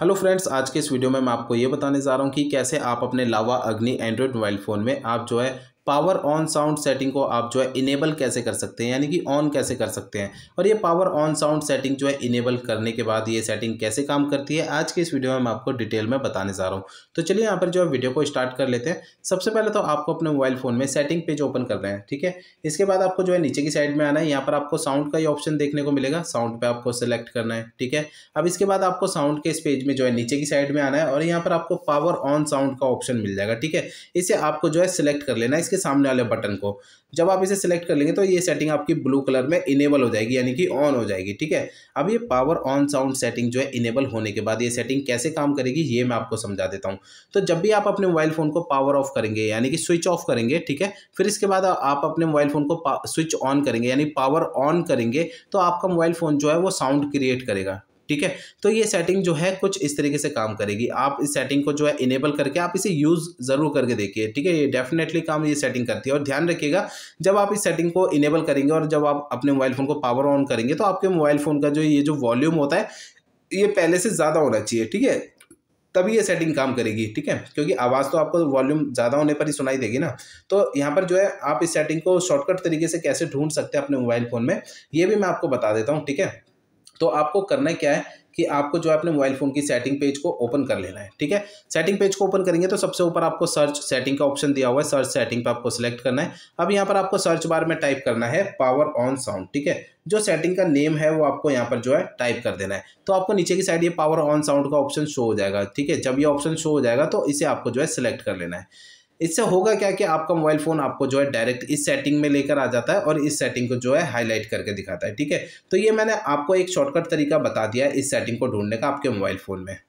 hello friends आज के इस वीडियो में मैं आपको ये बताने जा रहा हूँ कि कैसे आप अपने लावा अग्नि एंड्रॉयड मोबाइल फ़ोन में आप जो है पावर ऑन साउंड सेटिंग को आप जो है इनेबल कैसे कर सकते हैं यानी कि ऑन कैसे कर सकते हैं और ये पावर ऑन साउंड सेटिंग जो है इनेबल करने के बाद ये सेटिंग कैसे काम करती है आज के इस वीडियो में मैं आपको डिटेल में बताने जा रहा हूँ तो चलिए यहाँ पर जो है वीडियो को स्टार्ट कर लेते हैं सबसे पहले तो आपको अपने मोबाइल फ़ोन में सेटिंग पेज ओपन कर रहे हैं ठीक है इसके बाद आपको जो है नीचे की साइड में आना है यहाँ पर आपको साउंड का ही ऑप्शन देखने को मिलेगा साउंड पर आपको सेलेक्ट करना है ठीक है अब इसके बाद आपको साउंड के इस पेज में जो है नीचे की साइड में आना है और यहाँ पर आपको पावर ऑन साउंड का ऑप्शन मिल जाएगा ठीक है इसे आपको जो है सिलेक्ट कर लेना है इसके इसके सामने वाले बटन को जब आप इसे सिलेक्ट कर लेंगे तो ये सेटिंग आपकी ब्लू कलर में इनेबल हो जाएगी यानी कि ऑन हो जाएगी ठीक है अब ये पावर ऑन साउंड सेटिंग जो है इनेबल होने के बाद ये सेटिंग कैसे काम करेगी ये मैं आपको समझा देता हूँ तो जब भी आप अपने मोबाइल फ़ोन को पावर ऑफ करेंगे यानी कि स्विच ऑफ करेंगे ठीक है फिर इसके बाद आप अपने मोबाइल फ़ोन को स्विच ऑन करेंगे यानी पावर ऑन करेंगे तो आपका मोबाइल फ़ोन जो है वो साउंड क्रिएट करेगा ठीक है तो ये सेटिंग जो है कुछ इस तरीके से काम करेगी आप इस सेटिंग को जो है इनेबल करके आप इसे यूज़ ज़रूर करके देखिए ठीक है ये डेफिनेटली काम ये सेटिंग करती है और ध्यान रखिएगा जब आप इस सेटिंग को इनेबल करेंगे और जब आप अपने मोबाइल फ़ोन को पावर ऑन करेंगे तो आपके मोबाइल फ़ोन का जो ये जो वॉल्यूम होता है ये पहले से ज़्यादा होना चाहिए ठीक है तभी ये सेटिंग काम करेगी ठीक है क्योंकि आवाज़ तो आपको वॉल्यूम ज़्यादा होने पर ही सुनाई देगी ना तो यहाँ पर जो है आप इस सेटिंग को शॉर्टकट तरीके से कैसे ढूंढ सकते हैं अपने मोबाइल फ़ोन में ये भी मैं आपको बता देता हूँ ठीक है तो आपको करना क्या है कि आपको जो है अपने मोबाइल फ़ोन की सेटिंग पेज को ओपन कर लेना है ठीक है सेटिंग पेज को ओपन करेंगे तो सबसे ऊपर आपको सर्च सेटिंग का ऑप्शन दिया हुआ है सर्च सेटिंग पर आपको सेलेक्ट करना है अब यहाँ पर आपको सर्च बार में टाइप करना है पावर ऑन साउंड ठीक है जो सेटिंग का नेम है वो आपको यहाँ पर जो है टाइप कर देना है तो आपको नीचे की साइड ये पावर ऑन साउंड का ऑप्शन शो हो जाएगा ठीक है जब ये ऑप्शन शो हो जाएगा तो इसे आपको जो है सिलेक्ट कर लेना है इससे होगा क्या कि आपका मोबाइल फ़ोन आपको जो है डायरेक्ट इस सेटिंग में लेकर आ जाता है और इस सेटिंग को जो है हाईलाइट करके दिखाता है ठीक है तो ये मैंने आपको एक शॉर्टकट तरीका बता दिया है इस सेटिंग को ढूंढने का आपके मोबाइल फ़ोन में